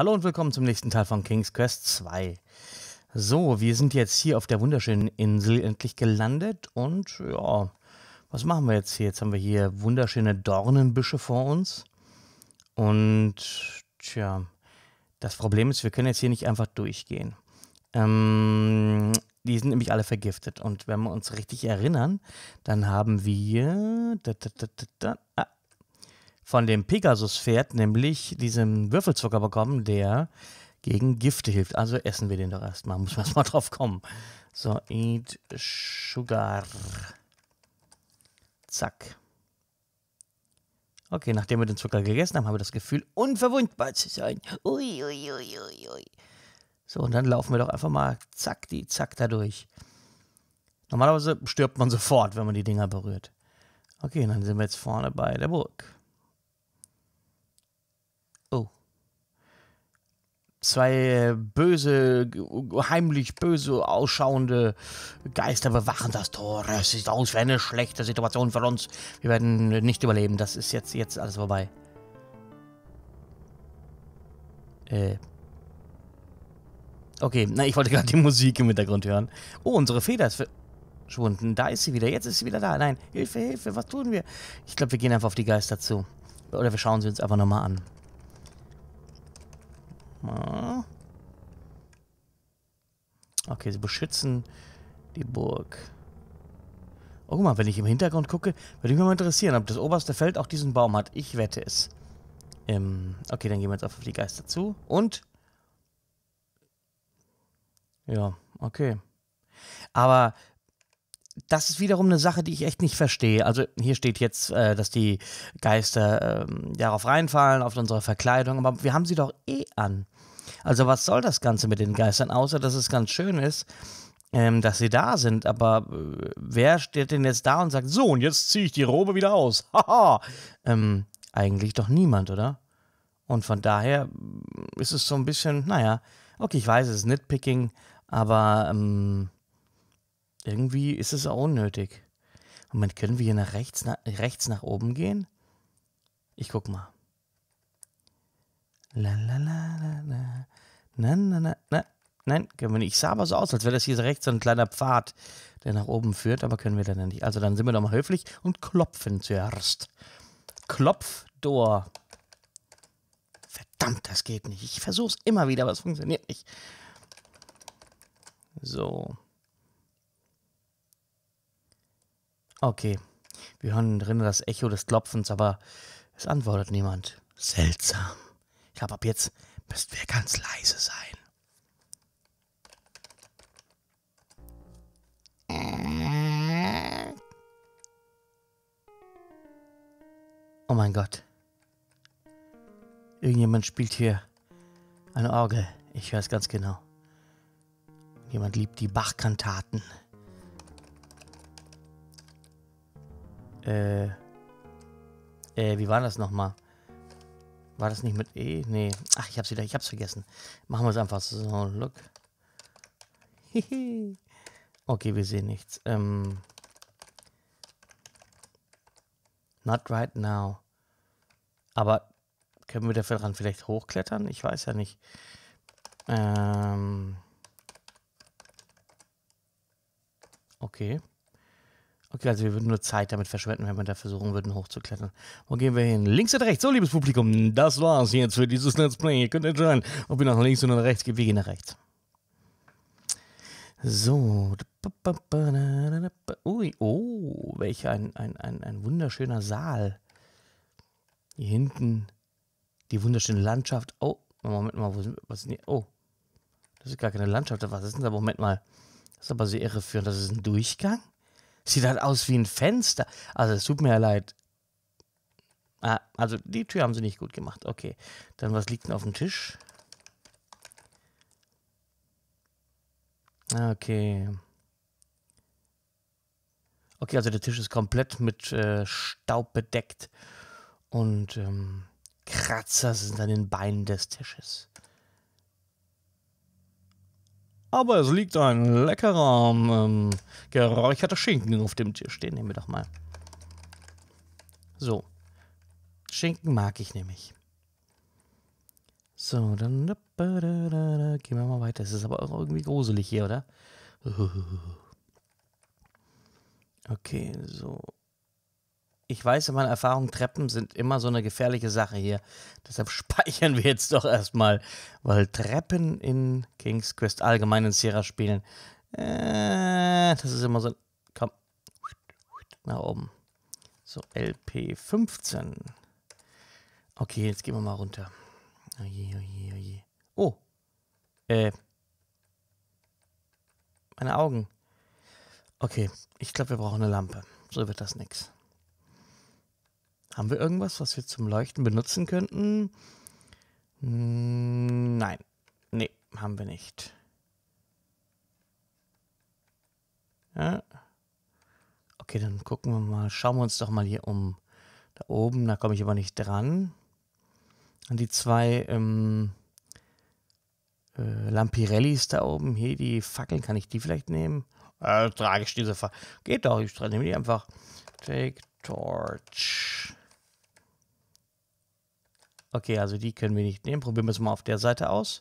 Hallo und willkommen zum nächsten Teil von King's Quest 2. So, wir sind jetzt hier auf der wunderschönen Insel endlich gelandet und ja, was machen wir jetzt hier? Jetzt haben wir hier wunderschöne Dornenbüsche vor uns und tja, das Problem ist, wir können jetzt hier nicht einfach durchgehen. Ähm, die sind nämlich alle vergiftet und wenn wir uns richtig erinnern, dann haben wir da, da, da, ah, von dem Pegasus-Pferd nämlich diesen Würfelzucker bekommen, der gegen Gifte hilft. Also essen wir den doch erstmal. Muss man erstmal drauf kommen. So, eat sugar. Zack. Okay, nachdem wir den Zucker gegessen haben, haben wir das Gefühl, unverwundbar zu sein. Ui, ui, ui, ui, ui. So, und dann laufen wir doch einfach mal zack, die zack da durch. Normalerweise stirbt man sofort, wenn man die Dinger berührt. Okay, dann sind wir jetzt vorne bei der Burg. Zwei äh, böse, heimlich böse ausschauende Geister bewachen das Tor. Es sieht aus wie eine schlechte Situation für uns. Wir werden nicht überleben. Das ist jetzt, jetzt alles vorbei. Äh. Okay, na, ich wollte gerade die Musik im Hintergrund hören. Oh, unsere Feder ist verschwunden. Da ist sie wieder. Jetzt ist sie wieder da. Nein, Hilfe, Hilfe, was tun wir? Ich glaube, wir gehen einfach auf die Geister zu. Oder wir schauen sie uns einfach nochmal an. Okay, sie beschützen die Burg. Oh, guck mal, wenn ich im Hintergrund gucke, würde mich mal interessieren, ob das oberste Feld auch diesen Baum hat. Ich wette es. Ähm, okay, dann gehen wir jetzt auf die Geister zu. Und? Ja, okay. Aber das ist wiederum eine Sache, die ich echt nicht verstehe. Also hier steht jetzt, äh, dass die Geister äh, darauf reinfallen, auf unsere Verkleidung, aber wir haben sie doch eh an. Also was soll das Ganze mit den Geistern, außer dass es ganz schön ist, ähm, dass sie da sind. Aber äh, wer steht denn jetzt da und sagt, so, und jetzt ziehe ich die Robe wieder aus. Haha. ähm, eigentlich doch niemand, oder? Und von daher ähm, ist es so ein bisschen, naja, okay, ich weiß, es ist Nitpicking, aber... Ähm, irgendwie ist es auch unnötig. Moment, können wir hier nach rechts, nach rechts nach oben gehen? Ich guck mal. La la la la la. Na, na, na, na. Nein, können wir nicht. Ich sah aber so aus, als wäre das hier rechts so ein kleiner Pfad, der nach oben führt, aber können wir dann nicht. Also dann sind wir doch mal höflich und klopfen zuerst. Klopfdor. Verdammt, das geht nicht. Ich versuch's immer wieder, aber es funktioniert nicht. So. Okay. Wir hören drinnen das Echo des Klopfens, aber es antwortet niemand. Seltsam. Ich glaube, ab jetzt müssten wir ganz leise sein. Oh mein Gott. Irgendjemand spielt hier eine Orgel. Ich höre es ganz genau. Jemand liebt die Bach-Kantaten. Äh, äh, wie war das nochmal? War das nicht mit E? Nee. Ach, ich hab's wieder, ich hab's vergessen. Machen wir es einfach so. Look. Hihi. okay, wir sehen nichts. Ähm, not right now. Aber können wir dafür dran vielleicht hochklettern? Ich weiß ja nicht. Ähm, okay. Okay, also wir würden nur Zeit damit verschwenden, wenn wir da versuchen würden, hochzuklettern. Wo gehen wir hin? Links oder rechts? So, liebes Publikum, das war's jetzt für dieses Let's Play. Ihr könnt entscheiden, ob ihr nach links oder nach rechts geht. Wir gehen nach rechts. So. Ui, oh, welch ein, ein, ein, ein wunderschöner Saal. Hier hinten die wunderschöne Landschaft. Oh, Moment mal, wo sind wir? Was sind die? Oh, das ist gar keine Landschaft. Was ist denn da? Moment mal. Das ist aber sehr irreführend. Das ist ein Durchgang? Sieht halt aus wie ein Fenster. Also es tut mir ja leid. Ah, also die Tür haben sie nicht gut gemacht. Okay. Dann was liegt denn auf dem Tisch? Ah, okay. Okay, also der Tisch ist komplett mit äh, Staub bedeckt und ähm, Kratzer sind an den Beinen des Tisches. Aber es liegt ein leckerer, ähm, geräucherter Schinken auf dem Tisch. Den nehmen wir doch mal. So. Schinken mag ich nämlich. So, dann da, da, da, da, gehen wir mal weiter. Es ist aber auch irgendwie gruselig hier, oder? Okay, so ich weiß in meiner Erfahrung, Treppen sind immer so eine gefährliche Sache hier. Deshalb speichern wir jetzt doch erstmal, weil Treppen in King's Quest allgemein in Sierra spielen, äh, das ist immer so ein, komm, nach oben. So, LP15. Okay, jetzt gehen wir mal runter. Oje, oh oje, oh oje. Oh, oh, äh, meine Augen. Okay, ich glaube, wir brauchen eine Lampe. So wird das nichts. Haben wir irgendwas, was wir zum Leuchten benutzen könnten? Hm, nein. Nee, haben wir nicht. Ja. Okay, dann gucken wir mal. Schauen wir uns doch mal hier um. Da oben, da komme ich aber nicht dran. An die zwei ähm, äh, Lampirellis da oben. Hier, die Fackeln, kann ich die vielleicht nehmen? Äh, trage ich diese Fackeln. Geht doch, ich nehme die einfach. Take Torch. Okay, also die können wir nicht nehmen. Probieren wir es mal auf der Seite aus.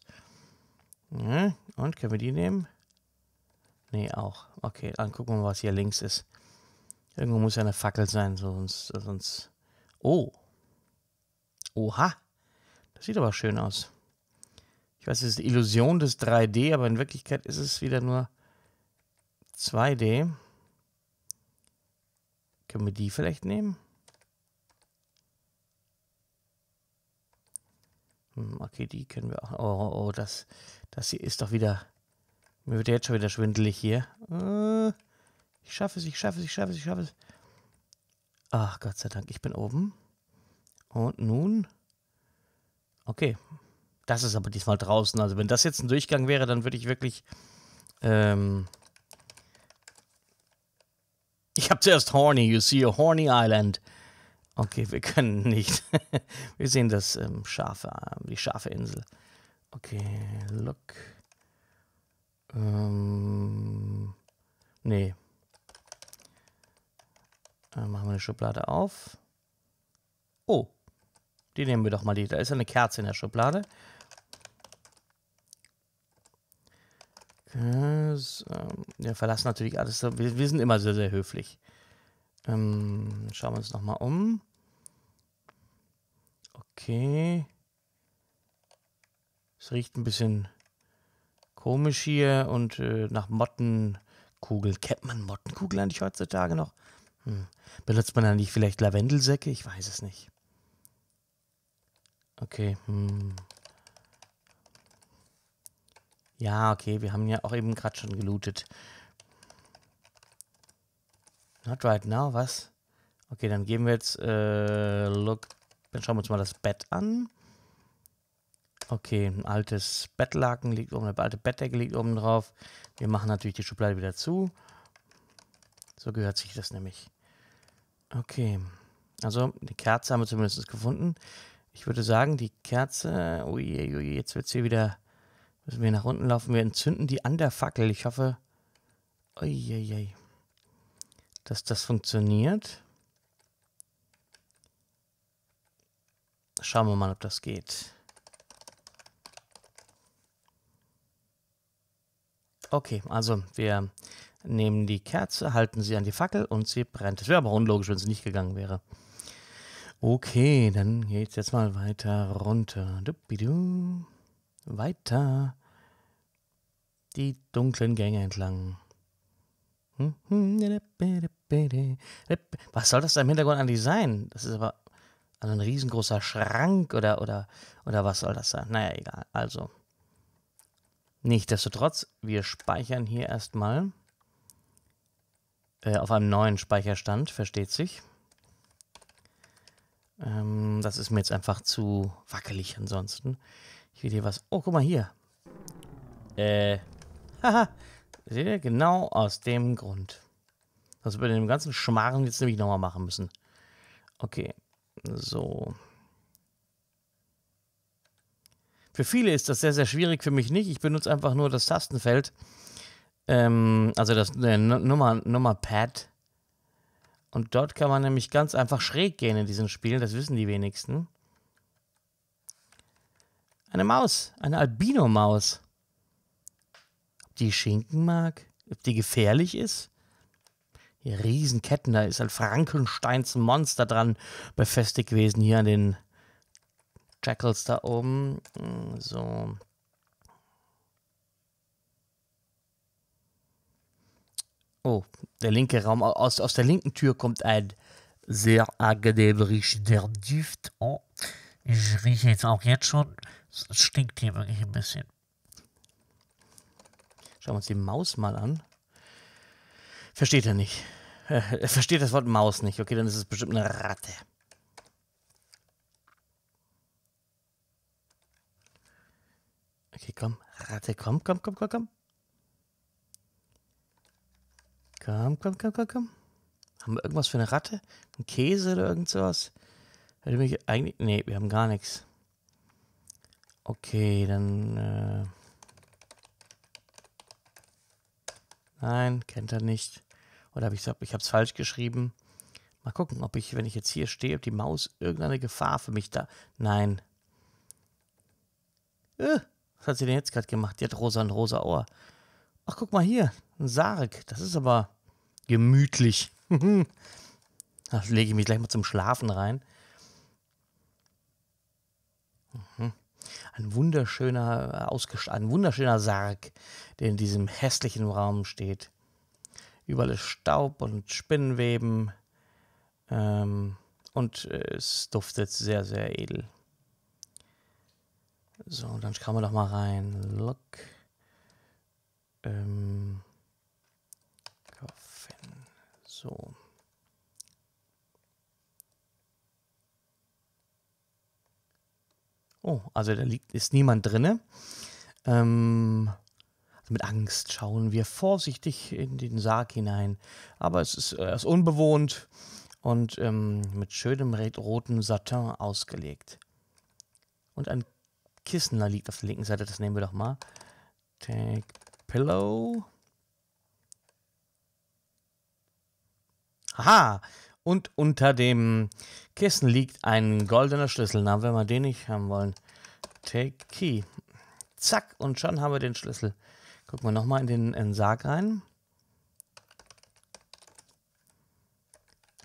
Ja, hm, und können wir die nehmen? Nee, auch. Okay, dann gucken wir mal, was hier links ist. Irgendwo muss ja eine Fackel sein, sonst, sonst... Oh! Oha! Das sieht aber schön aus. Ich weiß, es ist die Illusion des 3D, aber in Wirklichkeit ist es wieder nur 2D. Können wir die vielleicht nehmen? Okay, die können wir auch. Oh, oh, oh, das, das hier ist doch wieder. Mir wird jetzt schon wieder schwindelig hier. Äh, ich schaffe es, ich schaffe es, ich schaffe es, ich schaffe es. Ach, Gott sei Dank, ich bin oben. Und nun? Okay. Das ist aber diesmal draußen. Also wenn das jetzt ein Durchgang wäre, dann würde ich wirklich... Ähm ich habe zuerst Horny. You see a horny island. Okay, wir können nicht. wir sehen das ähm, scharfe, ähm, die scharfe Insel. Okay, Look. Ähm, nee. Dann machen wir eine Schublade auf. Oh, die nehmen wir doch mal. Die. Da ist eine Kerze in der Schublade. Das, ähm, wir verlassen natürlich alles. Wir, wir sind immer sehr, sehr höflich. Ähm, schauen wir uns nochmal um. Okay. Es riecht ein bisschen komisch hier und äh, nach Mottenkugel. Kennt man Mottenkugel eigentlich heutzutage noch? Hm. Benutzt man eigentlich vielleicht Lavendelsäcke? Ich weiß es nicht. Okay. Hm. Ja, okay, wir haben ja auch eben gerade schon gelootet. Not right now, was? Okay, dann geben wir jetzt äh, Look dann schauen wir uns mal das Bett an. Okay, ein altes Bettlaken liegt oben, eine alte Bettdecke liegt oben drauf. Wir machen natürlich die Schublade wieder zu. So gehört sich das nämlich. Okay, also eine Kerze haben wir zumindest gefunden. Ich würde sagen, die Kerze, ui, ui, jetzt wird sie wieder, müssen wir nach unten laufen. Wir entzünden die an der Fackel. Ich hoffe, ui, ui, dass das funktioniert. Schauen wir mal, ob das geht. Okay, also wir nehmen die Kerze, halten sie an die Fackel und sie brennt. Es wäre aber unlogisch, wenn es nicht gegangen wäre. Okay, dann geht's jetzt mal weiter runter. Duppidu. Weiter. Die dunklen Gänge entlang. Was soll das da im Hintergrund eigentlich sein? Das ist aber also ein riesengroßer Schrank oder, oder, oder was soll das sein? Naja, egal. Also. Nichtsdestotrotz, wir speichern hier erstmal äh, auf einem neuen Speicherstand, versteht sich. Ähm, das ist mir jetzt einfach zu wackelig ansonsten. Ich will hier was... Oh, guck mal hier. Äh, haha. Seht ihr? Genau aus dem Grund. Was wir bei dem ganzen Schmarren jetzt nämlich nochmal machen müssen. Okay, so. Für viele ist das sehr, sehr schwierig, für mich nicht. Ich benutze einfach nur das Tastenfeld, ähm, also das äh, Nummer, Nummerpad. Und dort kann man nämlich ganz einfach schräg gehen in diesen Spielen, das wissen die wenigsten. Eine Maus, eine Albino-Maus. Ob die Schinken mag, ob die gefährlich ist, Riesenketten. Da ist halt Frankensteins Monster dran befestigt gewesen, hier an den Jackals da oben. Hm, so. Oh, der linke Raum. Aus, aus der linken Tür kommt ein sehr angenehm riechender Duft. Oh, ich rieche jetzt auch jetzt schon. Es stinkt hier wirklich ein bisschen. Schauen wir uns die Maus mal an. Versteht er nicht. Er versteht das Wort Maus nicht. Okay, dann ist es bestimmt eine Ratte. Okay, komm. Ratte, komm, komm, komm, komm, komm. Komm, komm, komm, komm, komm. Haben wir irgendwas für eine Ratte? Ein Käse oder irgend sowas? Hätte mich eigentlich. Nee, wir haben gar nichts. Okay, dann. Äh Nein, kennt er nicht. Oder habe ich gesagt, ich habe es falsch geschrieben. Mal gucken, ob ich, wenn ich jetzt hier stehe, ob die Maus irgendeine Gefahr für mich da. Nein. Äh, was hat sie denn jetzt gerade gemacht? Die hat rosa und rosa Ohr. Ach, guck mal hier. Ein Sarg. Das ist aber gemütlich. da lege ich mich gleich mal zum Schlafen rein. Mhm. Ein wunderschöner, ein wunderschöner Sarg, der in diesem hässlichen Raum steht. Überall ist Staub und Spinnenweben. Ähm, und es duftet sehr, sehr edel. So, dann schauen wir doch mal rein. Look. Ähm, Coffin. So. Oh, also da liegt, ist niemand drinne. Ähm, mit Angst schauen wir vorsichtig in den Sarg hinein, aber es ist erst unbewohnt und ähm, mit schönem roten Satin ausgelegt. Und ein Kissen da liegt auf der linken Seite, das nehmen wir doch mal. Take Pillow. Aha! Und unter dem Kissen liegt ein goldener Schlüssel. Na, wenn wir den nicht haben wollen. Take Key. Zack, und schon haben wir den Schlüssel. Gucken wir nochmal in den, in den Sarg rein.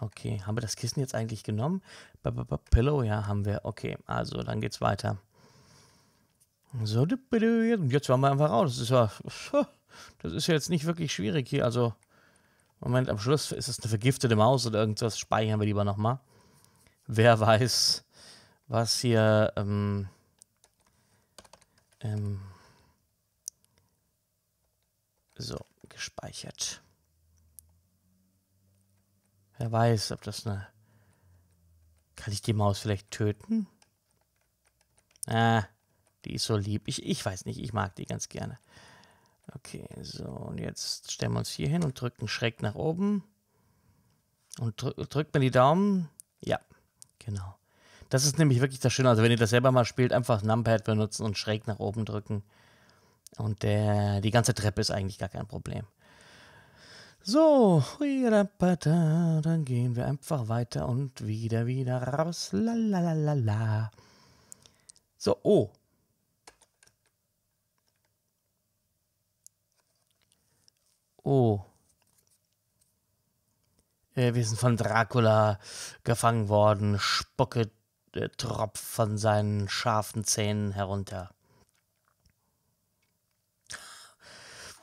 Okay, haben wir das Kissen jetzt eigentlich genommen? B -b -b Pillow, ja, haben wir. Okay, also dann geht's weiter. So, jetzt waren wir einfach raus. Das ist ja, das ist ja jetzt nicht wirklich schwierig hier. Also, Moment, am Schluss ist es eine vergiftete Maus oder irgendwas. Speichern wir lieber nochmal. Wer weiß, was hier ähm, ähm, so, gespeichert. Wer weiß, ob das eine... Kann ich die Maus vielleicht töten? Ah, die ist so lieb. Ich, ich weiß nicht, ich mag die ganz gerne. Okay, so, und jetzt stellen wir uns hier hin und drücken schräg nach oben. Und drück, drückt man die Daumen? Ja, genau. Das ist nämlich wirklich das Schöne. Also wenn ihr das selber mal spielt, einfach Numpad benutzen und schräg nach oben drücken. Und der, äh, die ganze Treppe ist eigentlich gar kein Problem. So, dann gehen wir einfach weiter und wieder, wieder raus. Lalalala. So, oh. Oh. Äh, wir sind von Dracula gefangen worden. Spucke äh, tropft von seinen scharfen Zähnen herunter.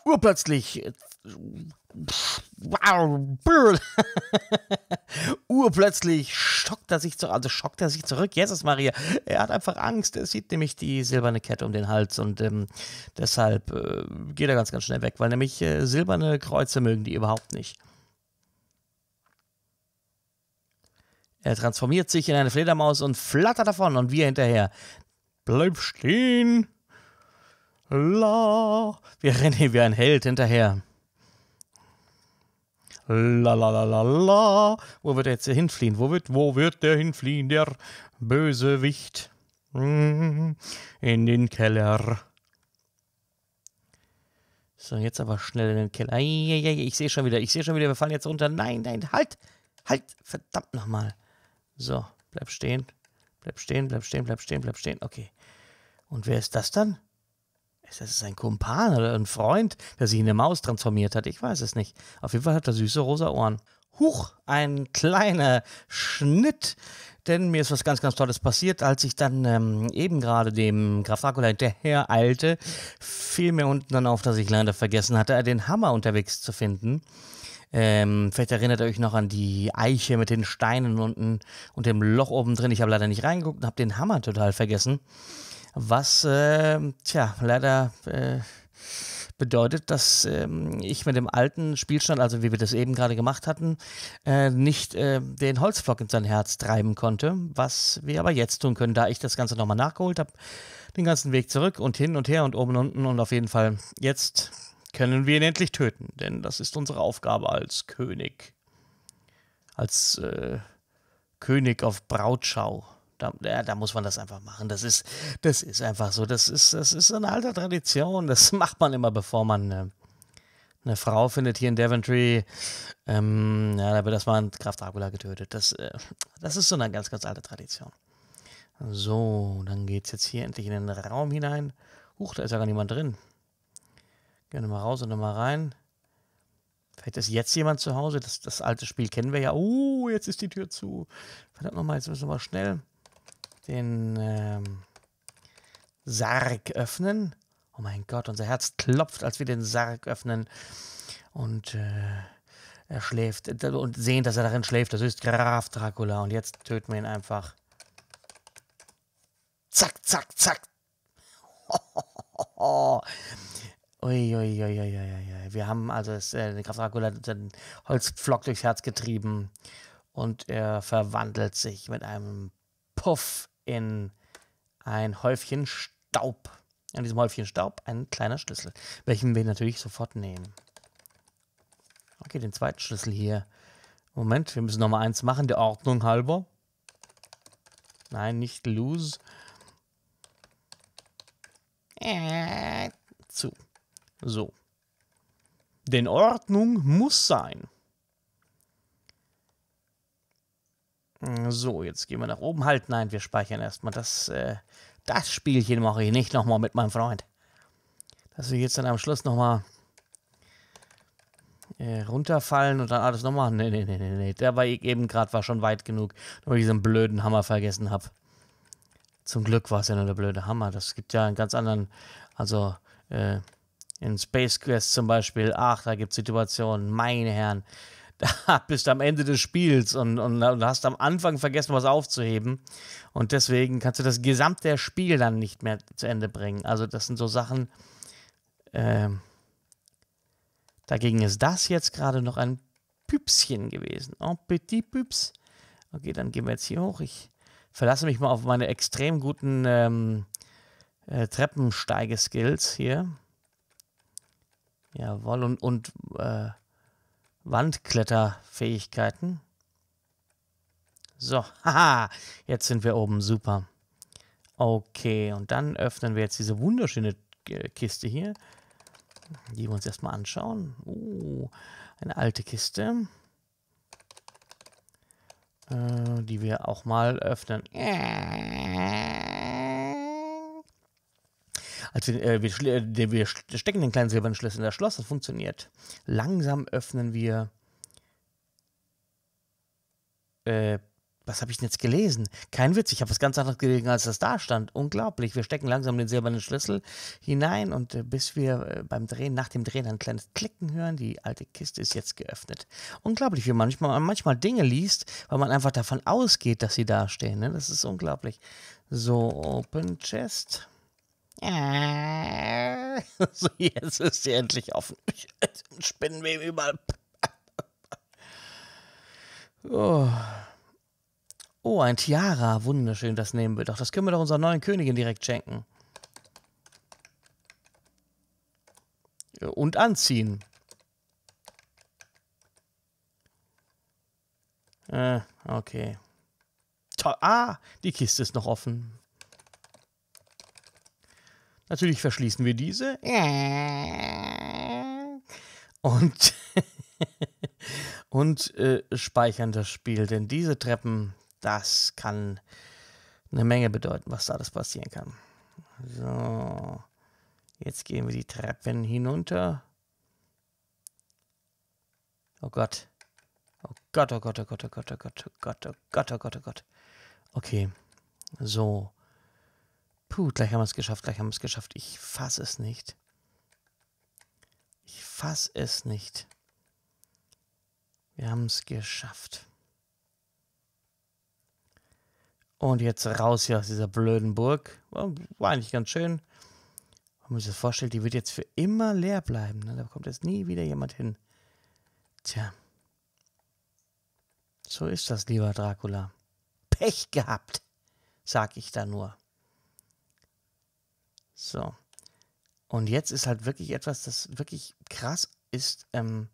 urplötzlich äh, urplötzlich schockt er sich zurück, also schockt er sich zurück, Jesus Maria, er hat einfach Angst, er sieht nämlich die silberne Kette um den Hals und ähm, deshalb äh, geht er ganz, ganz schnell weg, weil nämlich äh, silberne Kreuze mögen die überhaupt nicht. Er transformiert sich in eine Fledermaus und flattert davon und wir hinterher. Bleib stehen! La. Wir rennen ihm wie ein Held hinterher. La la la la la. Wo wird er jetzt hinfliehen? Wo wird, wo wird der hinfliehen, der Bösewicht? Hm, in den Keller. So, jetzt aber schnell in den Keller. Eieiei, ich sehe schon wieder, ich sehe schon wieder, wir fallen jetzt runter. Nein, nein, halt! Halt! Verdammt nochmal. So, bleib stehen. Bleib stehen, bleib stehen, bleib stehen, bleib stehen. Okay. Und wer ist das dann? Ist das ein Kumpan oder ein Freund, der sich in eine Maus transformiert hat? Ich weiß es nicht. Auf jeden Fall hat er süße rosa Ohren. Huch, ein kleiner Schnitt denn mir ist was ganz, ganz Tolles passiert. Als ich dann ähm, eben gerade dem Graf Dracula hinterher eilte, fiel mir unten dann auf, dass ich leider vergessen hatte, den Hammer unterwegs zu finden. Ähm, vielleicht erinnert ihr euch noch an die Eiche mit den Steinen unten und dem Loch oben drin. Ich habe leider nicht reingeguckt und habe den Hammer total vergessen was äh, tja, leider äh, bedeutet, dass ähm, ich mit dem alten Spielstand, also wie wir das eben gerade gemacht hatten, äh, nicht äh, den Holzflock in sein Herz treiben konnte, was wir aber jetzt tun können, da ich das Ganze nochmal nachgeholt habe, den ganzen Weg zurück und hin und her und oben und unten und auf jeden Fall jetzt können wir ihn endlich töten, denn das ist unsere Aufgabe als König, als äh, König auf Brautschau. Da, ja, da, muss man das einfach machen. Das ist, das ist einfach so. Das ist, das ist eine alte Tradition. Das macht man immer, bevor man eine, äh, eine Frau findet hier in Daventry. Ähm, ja, da wird erstmal ein Graf Dracula getötet. Das, äh, das ist so eine ganz, ganz alte Tradition. So, dann geht es jetzt hier endlich in den Raum hinein. Huch, da ist ja gar niemand drin. Gehen wir mal raus und nochmal rein. Vielleicht ist jetzt jemand zu Hause. Das, das alte Spiel kennen wir ja. Oh, jetzt ist die Tür zu. Verdammt nochmal, jetzt müssen wir mal schnell den ähm, Sarg öffnen. Oh mein Gott, unser Herz klopft, als wir den Sarg öffnen. Und äh, er schläft. Äh, und sehen, dass er darin schläft. Das ist Graf Dracula. Und jetzt töten wir ihn einfach. Zack, zack, zack. Uiuiuiuiui. Ui, wir haben also es, äh, den Graf Dracula den Holzpflock durchs Herz getrieben. Und er verwandelt sich mit einem Puff in ein Häufchen Staub. An diesem Häufchen Staub ein kleiner Schlüssel, welchen wir natürlich sofort nehmen. Okay, den zweiten Schlüssel hier. Moment, wir müssen nochmal eins machen, der Ordnung halber. Nein, nicht lose. Äh, zu. So. Denn Ordnung muss sein. So, jetzt gehen wir nach oben. Halt, nein, wir speichern erstmal. Das, äh, das Spielchen mache ich nicht nochmal mit meinem Freund. Dass wir jetzt dann am Schluss nochmal äh, runterfallen und dann alles nochmal. Nee, nee, nee, nee, nee. Der war eben gerade war schon weit genug, weil ich diesen blöden Hammer vergessen habe. Zum Glück war es ja nur der blöde Hammer. Das gibt ja einen ganz anderen. Also, äh, in Space Quest zum Beispiel. Ach, da gibt es Situationen. Meine Herren. da bist am Ende des Spiels und, und, und, hast am Anfang vergessen, was aufzuheben. Und deswegen kannst du das gesamte Spiel dann nicht mehr zu Ende bringen. Also, das sind so Sachen. Ähm, dagegen ist das jetzt gerade noch ein Püpschen gewesen. Oh, petit Püps. Okay, dann gehen wir jetzt hier hoch. Ich verlasse mich mal auf meine extrem guten ähm, äh, Treppensteige-Skills hier. Jawohl, und, und äh, Wandkletterfähigkeiten. So, haha, jetzt sind wir oben, super. Okay, und dann öffnen wir jetzt diese wunderschöne äh, Kiste hier, die wir uns erstmal anschauen. Uh, eine alte Kiste, äh, die wir auch mal öffnen. Äh. Als wir, äh, wir äh, stecken den kleinen silbernen Schlüssel in das Schloss, das funktioniert. Langsam öffnen wir. Äh, was habe ich denn jetzt gelesen? Kein Witz, ich habe was ganz anderes gelesen, als das da stand. Unglaublich. Wir stecken langsam den silbernen Schlüssel hinein und äh, bis wir äh, beim Drehen, nach dem Drehen ein kleines Klicken hören, die alte Kiste ist jetzt geöffnet. Unglaublich, wie man manchmal, manchmal Dinge liest, weil man einfach davon ausgeht, dass sie da stehen. Ne? Das ist unglaublich. So, Open Chest. So, jetzt ist sie endlich offen. Spinnenweben überall. Oh. oh, ein Tiara. Wunderschön, das nehmen wir doch. Das können wir doch unserer neuen Königin direkt schenken. Und anziehen. Äh, okay. To ah, die Kiste ist noch offen. Natürlich verschließen wir diese. Und, und äh, speichern das Spiel, denn diese Treppen, das kann eine Menge bedeuten, was da alles passieren kann. So, jetzt gehen wir die Treppen hinunter. Oh Gott. Oh Gott, oh Gott, oh Gott, oh Gott, oh Gott, oh Gott, oh Gott, oh Gott, oh Gott. Okay, so. Puh, gleich haben wir es geschafft, gleich haben wir es geschafft. Ich fass es nicht. Ich fass es nicht. Wir haben es geschafft. Und jetzt raus hier aus dieser blöden Burg. War eigentlich ganz schön. Man muss sich das vorstellen, die wird jetzt für immer leer bleiben. Ne? Da kommt jetzt nie wieder jemand hin. Tja. So ist das, lieber Dracula. Pech gehabt, sag ich da nur. So. Und jetzt ist halt wirklich etwas, das wirklich krass ist. Ähm,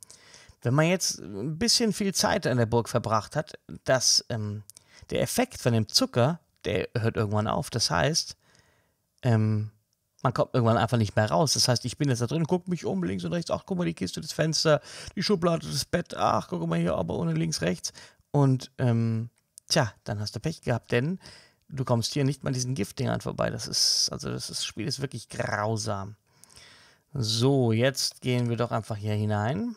wenn man jetzt ein bisschen viel Zeit an der Burg verbracht hat, dass ähm, der Effekt von dem Zucker, der hört irgendwann auf. Das heißt, ähm, man kommt irgendwann einfach nicht mehr raus. Das heißt, ich bin jetzt da drin, gucke mich um, links und rechts, ach, guck mal, die Kiste, das Fenster, die Schublade, das Bett, ach, guck mal hier, aber ohne links, rechts. Und ähm, tja, dann hast du Pech gehabt, denn du kommst hier nicht mal diesen Giftdingern vorbei. Das ist, also das, ist, das Spiel ist wirklich grausam. So, jetzt gehen wir doch einfach hier hinein.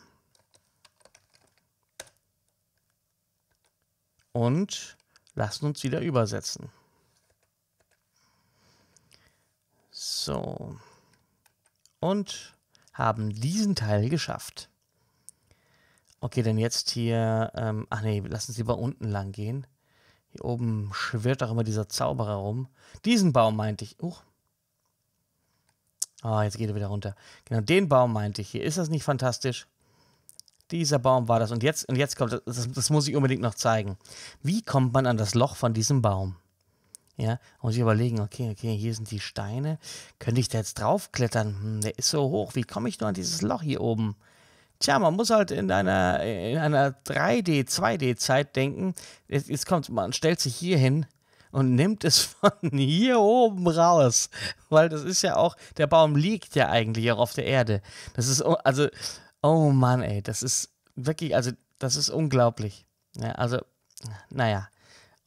Und lassen uns wieder übersetzen. So. Und haben diesen Teil geschafft. Okay, dann jetzt hier, ähm, ach nee, lassen uns lieber unten lang gehen. Hier oben schwirrt auch immer dieser Zauberer rum. Diesen Baum meinte ich. Huch. Ah, oh, jetzt geht er wieder runter. Genau, den Baum meinte ich hier. Ist das nicht fantastisch? Dieser Baum war das. Und jetzt, und jetzt kommt, das, das muss ich unbedingt noch zeigen. Wie kommt man an das Loch von diesem Baum? Ja, muss ich überlegen, okay, okay, hier sind die Steine. Könnte ich da jetzt draufklettern? Hm, der ist so hoch. Wie komme ich nur an dieses Loch hier oben? Tja, man muss halt in einer, in einer 3D, 2D-Zeit denken. Jetzt, jetzt kommt, man stellt sich hier hin und nimmt es von hier oben raus. Weil das ist ja auch, der Baum liegt ja eigentlich auch auf der Erde. Das ist, oh, also, oh Mann, ey, das ist wirklich, also, das ist unglaublich. Ja, also, naja,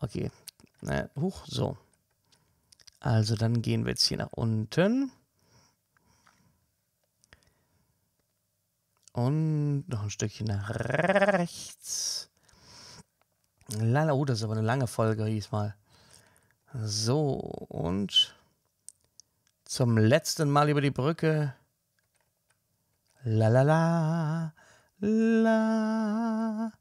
okay. Naja, huch, so. Also, dann gehen wir jetzt hier nach unten. und noch ein Stückchen nach rechts. Lala, oh, das ist aber eine lange Folge diesmal. So, und zum letzten Mal über die Brücke. La la la la.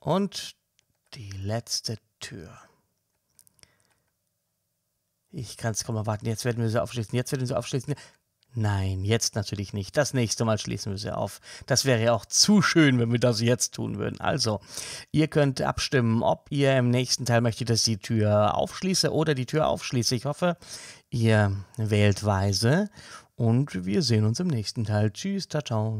Und die letzte Tür. Ich kann es kaum erwarten. Jetzt werden wir sie aufschließen. Jetzt werden wir sie aufschließen. Nein, jetzt natürlich nicht. Das nächste Mal schließen wir sie auf. Das wäre ja auch zu schön, wenn wir das jetzt tun würden. Also, ihr könnt abstimmen, ob ihr im nächsten Teil möchtet, dass ich die Tür aufschließe oder die Tür aufschließe. Ich hoffe, ihr wählt weise und wir sehen uns im nächsten Teil. Tschüss, tata.